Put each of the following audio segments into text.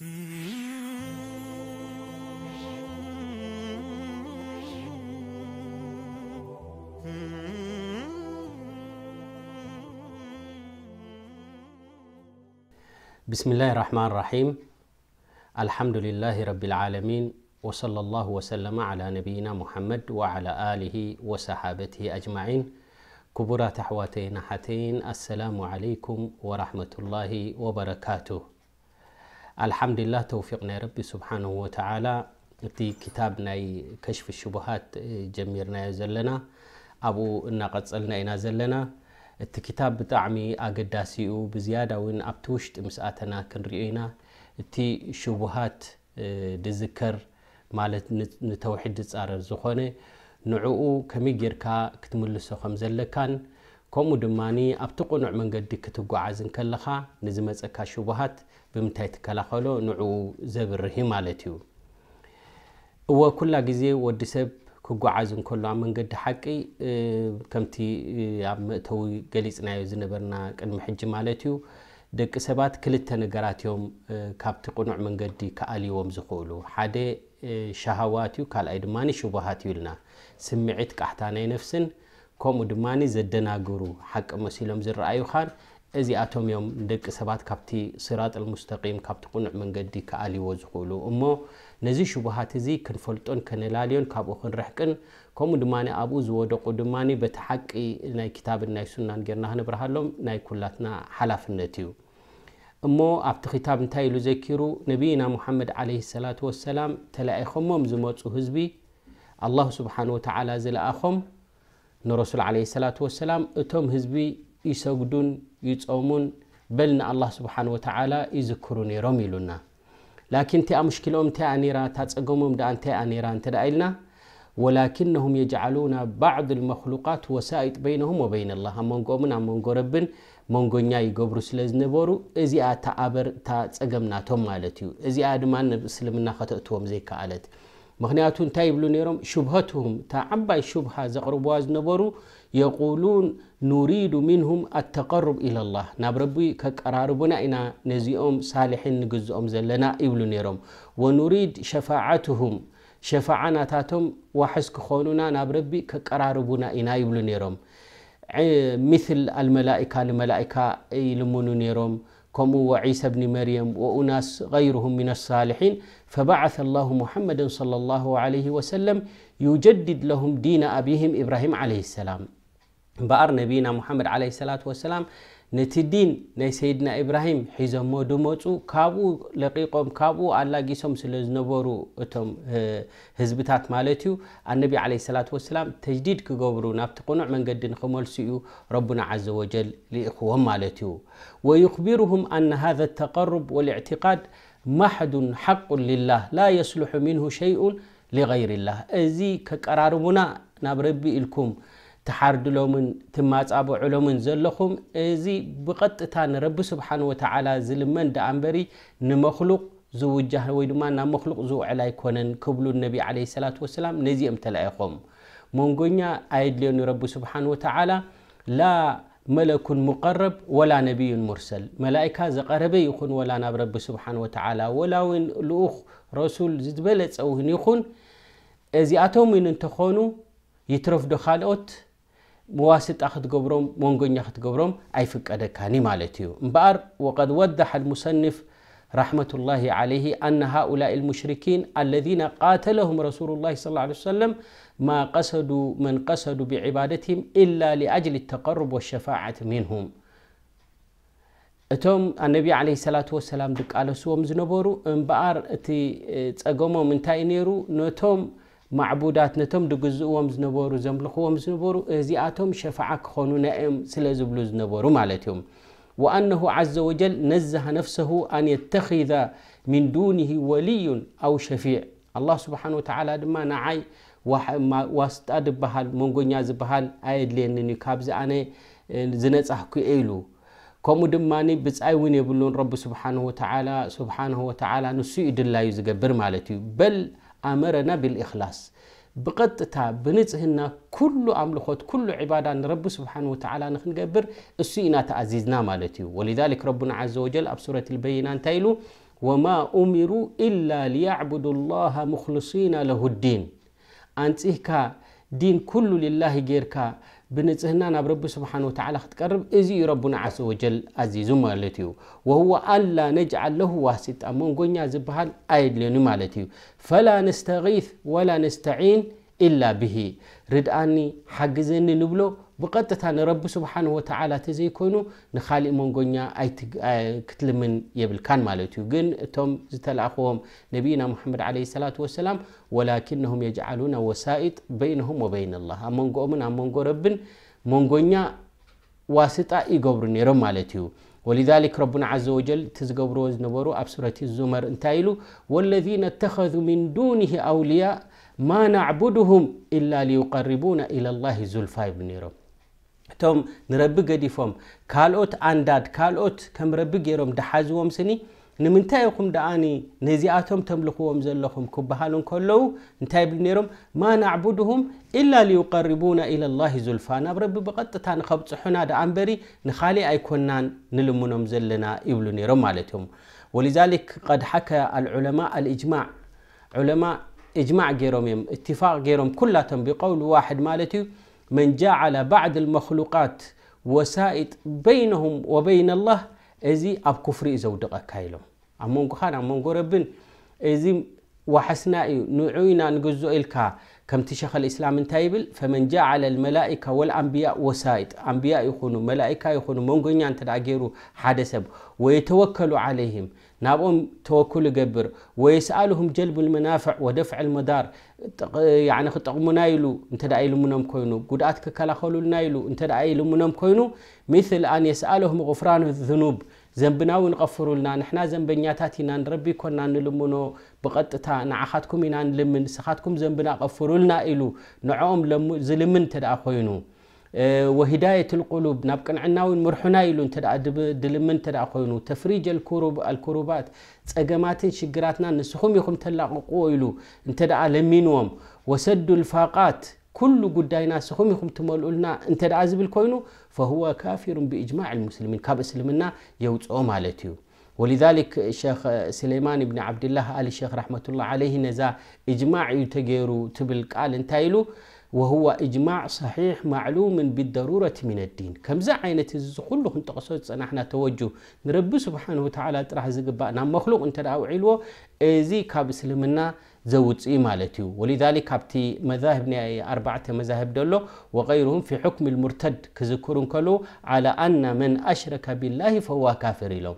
بسم الله الرحمن الرحيم الحمد لله رب العالمين وصلى الله وسلم على نبينا محمد وعلى آله وصحابته أجمعين كبرات تحواتين حتين السلام عليكم ورحمة الله وبركاته الحمد لله توفيقنا ربي سبحانه وتعالى في كتابنا كشف الشبهات آه، جميرنا زلنا أبو النقد صلنا إنا زلنا الكتاب بتعمي أقداسيو بزيادة وين أبتوشت مسأتنا كنرينا تي شبهات دذكر مالت نتوحد تصارر زخونه نعوه كمي جيركا كتملسو خمزل كان ከምኡ ድማ ኣብቲ ቁኑዕ መንገዲ ክትጓዓዝ ከለካ ንዝመፀካ ሽቡሃት ብምንታይ ትከላኸሎ ንኡ ዘብርሂ ማለት እዩ እወ ኩላ ግዜ ወዲ ሰብ ክጓዓዝ እከሎ መንገዲ ሓቂ ከምቲ ኣብ መእተዊ ገሊፅናዮ ዝነበርና ቅድሚ ሕጂ ማለት ዩ ደቂ ሰባት ክልተ ነገራት ዮም ካብቲ ቁኑዕ መንገዲ ከኣልይዎም ዝክእሉ ሓደ ሻሃዋት ዩ ካይ ማ ሽሃት ይልና ስምዒት ቃሕታ ናይ ነፍስን ከምኡ ድማ ዘደናግሩ ሓቂ መሲሎም ዝረኣዩኻን እዚኣቶም እዮም ንደቂ ሰባት ካብቲ ስራጣ ሙስተም ካብቲ ቁኑዕ መንገዲ ክኣልዎ ዝኽእሉ እሞ ነዚ ሽቡሃት እዚ ክንፈልጦን ክነላልዮን ካብኡ ክንረሕቅን ከምኡ ድማ ኣብኡ ዝወደቁ ድማ በቲ ሓቂ ናይ ክታብን ናይ ሱናን ገርና ክንብርሃሎም ናይ ኩላትና ሓላፍነት እዩ እሞ ኣብቲ ክታብ እንታይ ኢሉ ዘኪሩ ነብይና ሙሓመድ ለ ሰላ ሰላም ተለይኸሞም ዝመፁ ህዝቢ ኣ ስብሓ ወተ ዝለኣኾም ንረሱል ለ ሰላት ወሰላም እቶም ህዝቢ ይሰግዱን ይፀሙን በል ንኣላ ስብሓን ወተዓላ ይዝክሩ ነይሮም ኢሉና ላኪን እንቲኣ ሙሽኪልኦም እንታይ ኔራ እታፀገሞም ኣ እንታይ ኔራ እንተደ ኢልና ወላኪነሁም የጅዓሉና ባዕድ ልመክሉቃት ወሳኢጥ በይነሁም ወበይን ላ ኣብ መንጎኦምን ኣብ መንጎ ረብን መንጎኛ ይገብሩ ስለ ዝነበሩ እዚኣ ተኣበር እታ ፀገምናቶም ማለት እዩ እዚኣ ድማ ንብ እስልምና ከተእትዎም ዘይከኣለት مغنياتون انتا نيروم شبهتهم تعباي شبهة زغرباز نبرو يقولون نريد منهم التقرب إلى الله نابربوي كقراربونا إنا نزيئوم صالحين نقزئوم زلنا يبلو نيروم ونريد شفاعتهم شفاعنا تاتهم وحسك خونونا نابربي كقراربونا إنا يبلو نيروم مثل الملائكة الملائكة يلمونو نيروم كمو وعيسى بن مريم وأناس غيرهم من الصالحين فبعث الله محمد صلى الله عليه وسلم يجدد لهم دين أبيهم إبراهيم عليه السلام بأر نبينا محمد عليه الصلاة والسلام نتي الدين ني سيدنا إبراهيم حيزم مودو كابو لقيقهم كابو ألا قيسهم سلزنبورو أتم هزبتات مالتيو النبي عليه الصلاة والسلام تجديد كغبرو نابتقنع من قدن سيو ربنا عز وجل لإخوهم مالتيو ويخبرهم أن هذا التقرب والاعتقاد محد حق لله لا يصلح منه شيء لغير الله ازي كقراربنا ناب ربي إلكم تحارد لومن تماصابو علوم زلخم ازي بقطتا رب سبحانه وتعالى زلمن دامبري نمخلوق زوجه وي دما نمخلوق زو على يكونن كبلو النبي عليه الصلاه والسلام نزي ام مونغونيا ايدليون رب سبحانه وتعالى لا ملك مقرب ولا نبي مرسل ملائكة زقرب يخون ولا نب رب سبحانه وتعالى ولا وين لأخ رسول زد بلت أو هن يخون أزياتهم من انتخونوا يترف دخالات مواسط أخذ قبرهم مونغن يأخذ قبرهم أي فك أدكاني مالتيو مبار وقد وضح المصنف رحمة الله عليه أن هؤلاء المشركين الذين قاتلهم رسول الله صلى الله عليه وسلم ما قصدوا من قصدوا بعبادتهم إلا لأجل التقرب والشفاعة منهم እቶም ኣነቢ ዓለ ሰላት ወሰላም ዝቃለስዎም ዝነበሩ እምበኣር እቲ ፀገሞም እንታይ ነይሩ ነቶም ማዕቡዳት ነቶም ድግዝእዎም ዝነበሩ ዘምልኽዎም ዝነበሩ እዚኣቶም ሸፋዓ ክኾኑ ናኦም ስለ ዝብሉ ዝነበሩ ማለት እዮም وأنه عز وجل نزه نفسه أن يتخذ من دونه ولي أو شفيع الله سبحانه وتعالى دما نعي واستاد بحال منغنيا زبحال آيد لينني كابز أنا زنت أحكي إيلو كم دماني بتسأي وين يبلون رب سبحانه وتعالى سبحانه وتعالى نسيء الله يزقبر مالتي بل أمرنا بالإخلاص بقطتا بنزهنا كل أملخوت كل عبادة رب سبحانه وتعالى نخن قبر السينة مالتي ولذلك ربنا عز وجل سوره البينان تايلو وما أمروا إلا ليعبدوا الله مخلصين له الدين أنت دين كل لله غيركا بنزهنا نب رب سبحانه وتعالى ختقرب ازي ربنا عز وجل عزيزو مالتي وهو الا نجعل له واسطة من غنيا زبحال ايدلني مالتي فلا نستغيث ولا نستعين الا به ردعني حجزني نبلو ብቐጥታ ንረቢ ስብሓን ወተዓላ ተዘይኮይኑ ንካሊእ መንጎኛ ክትልምን የብልካን ማለት እዩ ግን እቶም ዝተለኣኽዎም ነቢይና ሙሓመድ ለ ሰላት ወሰላም ወላኪነሁም የጅዓሉና ወሳኢጥ በይነሁም ወበይን ላ ኣብ መንጎኦምን ኣብ መንጎ ረብን መንጎኛ ዋስጣ ይገብሩ ነይሮም ማለት እዩ ولذلك ربنا عز وجل تزقبرو زنبرو أب سورة الزمر انتايلو والذين اتخذوا من دونه أولياء ما نعبدهم إلا ليقربونا إلى الله زلفى بن رب توم نربي قديفهم كالوت أنداد كالوت كم ربي جيرم دحازوهم سني نمنتايكم داني نزياتهم تملكوهم زلهم كبهالون كلو نتايب نيرم ما نعبدهم إلا ليقربونا إلى الله زلفا نبرب بقطة نخبط صحنا دا أمبري نخالي أيكونا نلمونهم زلنا يبلو نيرم مالتهم ولذلك قد حكى العلماء الإجماع علماء إجماع جيرم اتفاق جيرم كلاتهم بقول واحد مالتهم من جعل بعض المخلوقات وسائط بينهم وبين الله ازي اب كفر زودق كايلو امون خان امون ربن ازي وحسنا إيه، نوعينا نجزو الكا كمت شيخ الإسلام انتايبل فمن جعل الملائكة والأنبياء وسائد أنبياء يخونوا ملائكة يخونوا منغنيا أنت دعجيرو حدثب ويتوكلوا عليهم نابهم توكل قبر ويسألهم جلب المنافع ودفع المدار يعني خطقمنا يلو انت دعيلو منهم كوينو قدعتك كلا خلولنا يلو انت دعيلو منهم كوينو مثل أن يسألهم غفران الذنوب زنبنا ونغفروا لنا نحنا زنبنا تاتينا نربي كنا نلمونو بقطتا ንዓኻትኩም إنا نلمن سخاتكم زنبنا غفروا لنا إلو نعوم زلمن ደኣ ኮይኑ وهداية القلوب نبقى عناوين مرحنا إلو تدع دلمن تدع خينو تفريج الكروب الكروبات تسقمات شقراتنا نسخوم يخم تلاقوا يلو انتدع لمينوم وسد الفاقات كل قدائنا سخم ኢኹም ትመልኡልና እንተ ደኣ ዝብል ኮይኑ ፈሁወ ካፊሩን ብእጅማዕ ልሙስልሚን ካብ እስልምና የውፅኦ ولذلك الشيخ سليمان بن عبد الله آل الشيخ رحمة الله عليه نزا إجماع يتجيرو تبل قال انتايلو وهو إجماع صحيح معلوم بالضرورة من الدين كم زعينة كلهم تقصد نحن توجه نرب سبحانه وتعالى ترح زقباء نام مخلوق انت دعو علوه ازي كاب اسلمنا زوت مالتي ولذلك أبتي مذاهب أربعة مذاهب دلو وغيرهم في حكم المرتد كذكرون كله على أن من أشرك بالله فهو كافر لهم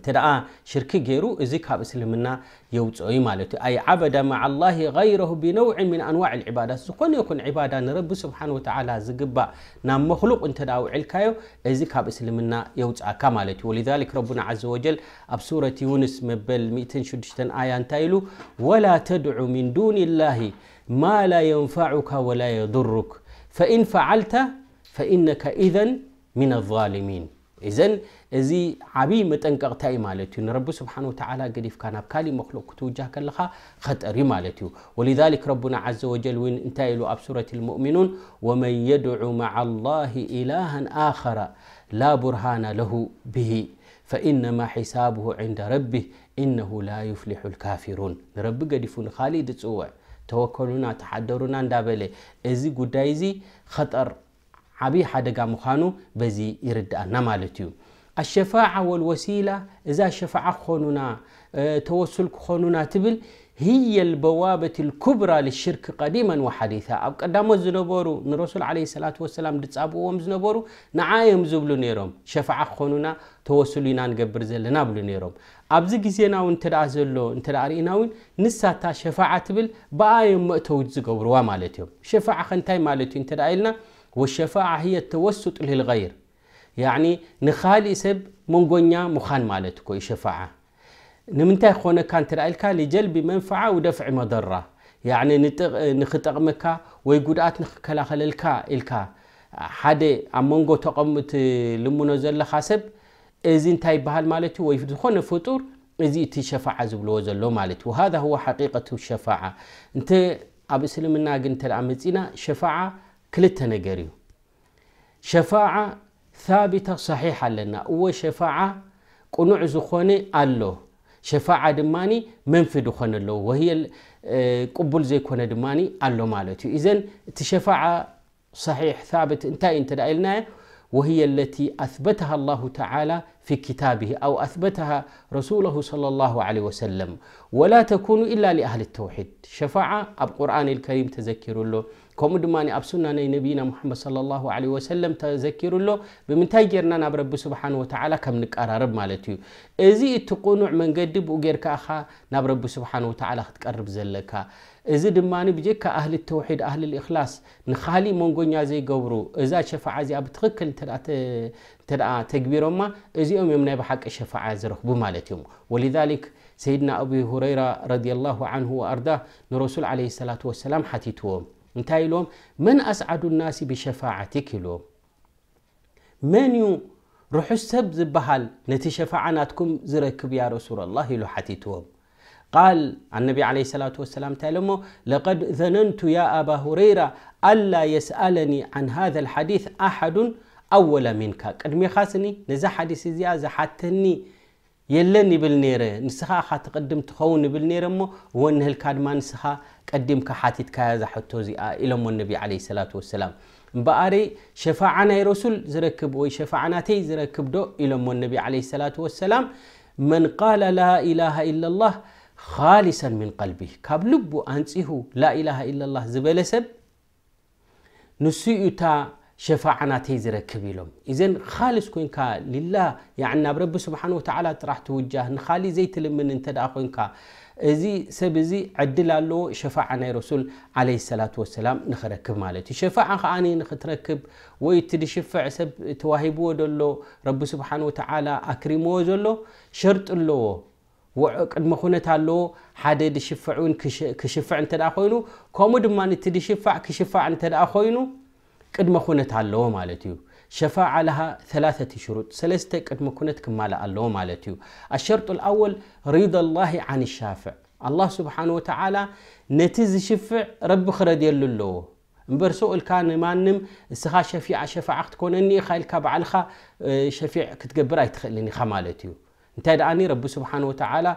ترى شرك غيره إذا كاب سلمنا يوتوي مالته أي عبد مع الله غيره بنوع من أنواع العبادة سكون يكون عبادة رب سبحانه وتعالى زقبا نام مخلوق أنت داو كايو إذا كاب سلمنا يوت أكمالته ولذلك ربنا عز وجل أبسورة يونس مبل ميتين شدشتن آية تايلو ولا تدعو من دون الله ما لا ينفعك ولا يضرك فإن فعلت فإنك إذا من الظالمين إذا እዚ ዓብይ መጠንቀቕታ እዩ ማለት እዩ ንረቢ ስብሓን ወተዓላ ገዲፍካ ናብ ካሊእ መክሉቅ ክትውጃህ ከለኻ ኸጠር እዩ ማለት እዩ ወሊዛሊክ ረቡና ዘ ወጀል እውን እንታይ ኢሉ ኣብ ሱረት ልሙእሚኑን ወመን የድዑ ማዓ ላሂ ኢላሃን ኣኸራ ላ ቡርሃና ለሁ ብሂ ፈኢነማ ሒሳብሁ ዕንደ ረቢህ ኢነሁ ላ ዩፍሊሑ ልካፊሩን ንረቢ ገዲፉ ንኻሊእ ድፅውዕ ተወከሉና ተሓደሩና እንዳበለ እዚ ጉዳይ እዚ ኸጠር ዓብይ ሓደጋ ምዃኑ በዚ ይርድአና ማለት እዩ الشفاعة والوسيلة إذا شفاعة خونونا آه، توسل خونونا تبل هي البوابة الكبرى للشرك قديما وحديثا أو قدام الزنبورو نرسل عليه الصلاة والسلام دتسابو ومزنبورو نعايم زبلو نيروم شفاعة خونونا توسلنا نقبر زلنا بلو نيروم أبزيك زينا وانتدع زلو انتدع ريناوين نسا تا شفاعة تبل بايم مؤتوج زقبروا مالتهم شفاعة خنتاي مالتهم انتدع إلنا والشفاعة هي التوسط للغير يعني نخالي سب منغونيا مخان مالتكو شفاعة نمنتاي خونا كان ترايلكا لجلب منفعة ودفع مضرة يعني نتغ... نخطغمكا ويقود آت نخكلا خلالكا إلكا حادي أمونغو تقمت لمنوزل لخاسب إذن تاي بهال مالتي ويفدخون فطور إذن تي شفاعة زبلو زلو مالتي وهذا هو حقيقة الشفاعة انت أبي سلمنا قنت العمزينا شفاعة كلتا نقريو شفاعة ثابتة صحيحة لنا هو وشفاعة قنوع زخونة الله شفاعة دماني منفد خون الله وهي آه، قبول زي كون دماني الله مالتي إذن تشفاعة صحيح ثابت انت انت دائلنا وهي التي أثبتها الله تعالى في كتابه أو أثبتها رسوله صلى الله عليه وسلم ولا تكون إلا لأهل التوحيد شفاعة القرآن الكريم تذكر له كومو دماني أبسونا ني نبينا محمد صلى الله عليه وسلم تذكر الله بمنتاي جيرنا ناب رب سبحانه وتعالى كم نكار رب مالتيو إزي التقونع من قدب وغير كاخا ناب رب سبحانه وتعالى تقرب زلكا إزي دماني بجيك أهل التوحيد أهل الإخلاص نخالي منغونيا زي قورو إزي شفا عزي أبتغكل ترى تكبير ما إزي أم يمنا بحق شفا عزي رخبو ولذلك سيدنا أبي هريرة رضي الله عنه وأرضاه نرسول عليه الصلاة والسلام توم እንታይ ኢሎም መን ኣስዓዱ ናሲ ብሸፋዓቲክ ኢልዎም መንዩ ርሑስ ሰብ ዝበሃል ነቲ ሸፋዓ ናትኩም ዝረክብ ያ ረሱላላህ ኢሉ ሓቲትዎም ቃል ኣነቢ ለ ሰላት ወሰላም እንታይ ኢሎሞ ለቀድ ዘነንቱ ያ ኣባ ሁረይራ ኣላ የስኣለኒ ዓን ሃذ ልሓዲث ኣሓዱን ኣወላ ሚንካ ቅድሚኻስኒ ነዛ ሓዲስ እዚኣ ዝሓተኒ يلن يبل نيره نسخة حتى قدم تخون يبل نيره مو ونه الكادما نسخة قدم كحاتيت كايزة حتو زي إلى النبي عليه الصلاة والسلام بقاري شفاعنا رسول زركب وي تي زركب دو إلى النبي عليه الصلاة والسلام من قال لا إله إلا الله خالصا من قلبه كاب لبو أنسيه لا إله إلا الله زبل نسيء تا شفاعنا تيزر كبيلهم إذن خالص كوين كا لله يعني برب سبحانه وتعالى راح توجه نخالي زي تلمن انت دا كوين كا እዚ ሰብ እዚ ዕድል ኣለዎ ሸፋዓ ናይ ረሱል ዓለ ሰላት ወሰላም ንኽረክብ ማለት እዩ ሸፋዓ ከዓኒ ንኽትረክብ ወይ እቲ ድሽፍዕ ሰብ ተዋሂብዎ ዘሎ ረቢ ስብሓን ወተዓላ ኣክሪምዎ ዘሎ ሸርጢ ኣለዎ ቅድመ ኩነት ኣለዎ ሓደ ድሽፍዕ እውን ክሽፍዕ እንተ ኮይኑ ከምኡ ድማ እቲ ድሽፋዕ ክሽፋዕ እንተ ኮይኑ ቅድመ ኩነት ኣለዎ ማለት እዩ شفاعة لها ثلاثة شروط سلستة قد مكنت كما الله مالتيو الشرط الأول رضا الله عن الشافع الله سبحانه وتعالى نتز شفع رب خرد يلو امبر سؤال كان مانم اسخا شفيع شفاعة تكون اني خايلك بعلخا شفيع كتقبر اي تخليني خمالتيو انت اني رب سبحانه وتعالى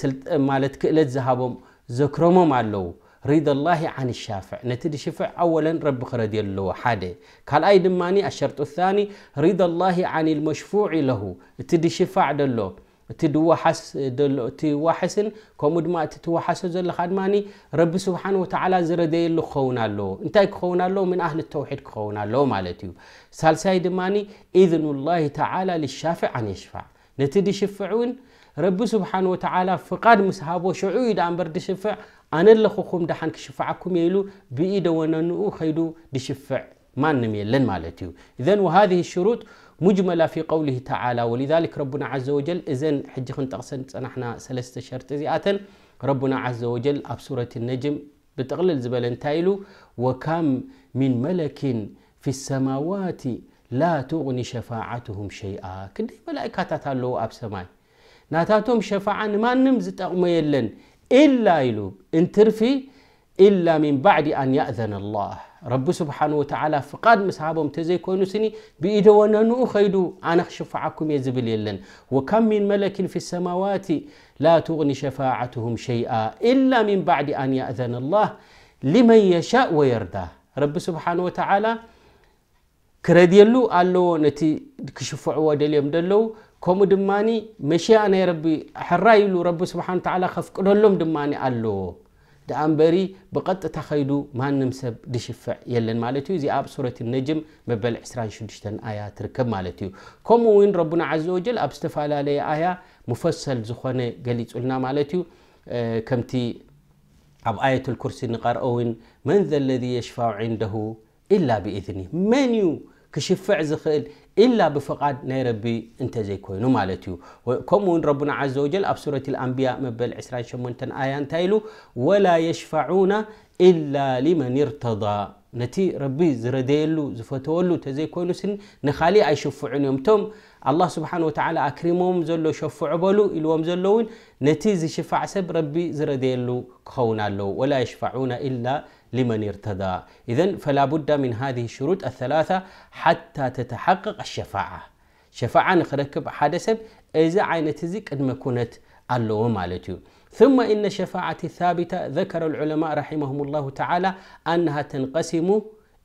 سلت مالت كئلت زهابهم ذكرهم الله رضا الله عن الشافع نتدي شفع أولا رب خرد يلو حادي قال أي دماني الشرط الثاني رضا الله عن المشفوع له تدي شفع دلو تدوحس دلو تواحسن كمود ما تتوحس زل خدماني رب سبحانه وتعالى زرد يلو خونا له انت خونا له من أهل التوحيد خونا له مالتيو سالساي دماني إذن الله تعالى للشافع عن يشفع نتدي شفعون رب سبحانه وتعالى فقاد مسحابه شعوي دام برد شفع أنا اللي خوكم دحان كشفعكم يلو بإيدا وننو خيدو دشفع ما نمي لن مالتيو إذن وهذه الشروط مجملة في قوله تعالى ولذلك ربنا عز وجل إذن حج خنت إحنا سلست شرط زيئة ربنا عز وجل أبصورة النجم بتغلل زبلن تايلو وكم من ملك في السماوات لا تغني شفاعتهم شيئا كده ملائكة تتعلو أبسماي ناتاتهم شفاعة ما نمزت أغمي إلا يلوب انترفي إلا من بعد أن يأذن الله رب سبحانه وتعالى فقد مسهابهم تزيكون سني بإيد وننو خيدو أنا شفعكم زبل يلن وكم من ملك في السماوات لا تغني شفاعتهم شيئا إلا من بعد أن يأذن الله لمن يشاء ويرضى رب سبحانه وتعالى كرديلو قالوا نتي كشفعوا دليم دلو كومو دماني مشي انا ربي حرايلو رب سبحانه وتعالى خف كلهم دماني الو دام بري بقد تخيلو ما نمسب دشفع يلن مالتو زي اب سوره النجم مبل 26 ايات ركب مالتو كومو وين ربنا عز وجل اب استفال علي ايا مفصل زخونه قليت قلنا مالتيو كمتي اب آية الكرسي نقار اوين من ذا الذي يشفع عنده الا باذنه من يو كشفع زخيل إلا بفقاد نيربي انت زي كوينو مالتيو وكمون ربنا عز وجل أب سورة الأنبياء مبال عسران شمونتن آيان تايلو ولا يشفعون إلا لمن ارتضى نتي ربي زرديلو زفتولو تزي كوينو سن نخالي أي شفعون توم الله سبحانه وتعالى أكرمهم زلو شفع بلو إلوهم زلوين نتي زي شفع سب ربي زرديلو كونالو ولا يشفعون إلا لمن ارتضى إذا فلا بد من هذه الشروط الثلاثة حتى تتحقق الشفاعة شفاعة نخركب حدث سب إذا عينة زي قد ما كنت الله مالتي ثم إن الشفاعة الثابتة ذكر العلماء رحمهم الله تعالى أنها تنقسم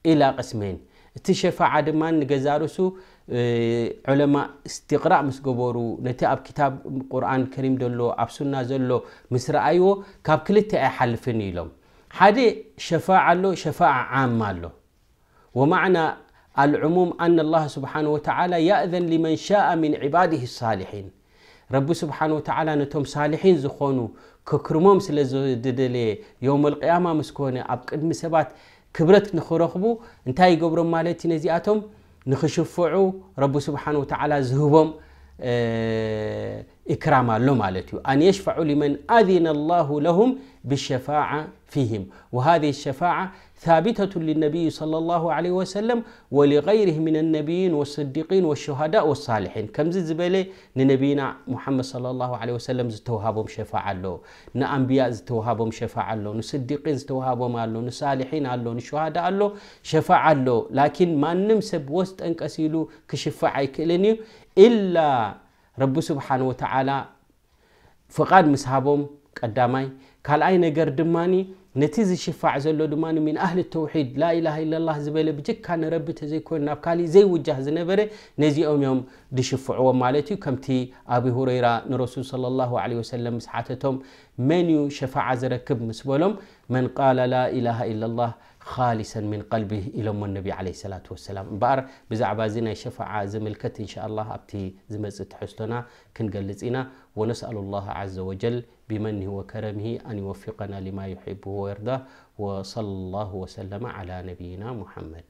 إلى قسمين تشفع دمان نجزارسو علماء استقراء እስትቕራእ ምስ كتاب القرآن الكريم دلو ቁርኣን ከሪም ዘሎ ኣብ ሱና كاب ምስ ረኣይዎ لهم حدي شفاعة له شفاعة عامة له ومعنى العموم أن الله سبحانه وتعالى يأذن لمن شاء من عباده الصالحين رب سبحانه وتعالى نتوم صالحين زخونو ككرموم سلزددلي يوم القيامة مسكونة أبقد مسبات كبرت نخرخبو انتاي قبرو مالتي نزياتهم نخشفعو رب سبحانه وتعالى زهبهم آه، إكراما لهم مالتي أن يشفعوا لمن أذن الله لهم بالشفاعة فيهم وهذه الشفاعة ثابتة للنبي صلى الله عليه وسلم ولغيره من النبيين والصديقين والشهداء والصالحين كم زبالة لنبينا محمد صلى الله عليه وسلم زتوهابهم شفاعة له نأنبياء زتوهابهم شفاعة له نصديقين زتوهابهم له نصالحين له نشهداء له شفاعة له لكن ما نمسب وسط أنكسيلو كشفاعة يكلني إلا رب سبحانه وتعالى فقد مسحابهم قدامي كالأي نجر دماني نتيز الشفاع زلو دماني من أهل التوحيد لا إله إلا الله زبالة بجك كان رب تزيكون نبكالي زي وجه زنبري نزي أوم يوم دي شفعوا مالتي كمتي أبي هريرة نرسول صلى الله عليه وسلم سحاتتهم منيو شفاع زركب مسبولهم من قال لا إله إلا الله خالصا من قلبه إلى النبي عليه الصلاة والسلام بار بزعبا زنا شفعة زملكة إن شاء الله أبتي زمزة حسنا كن قلتنا ونسأل الله عز وجل بمنه وكرمه أن يوفقنا لما يحبه ويرضاه وصلى الله وسلم على نبينا محمد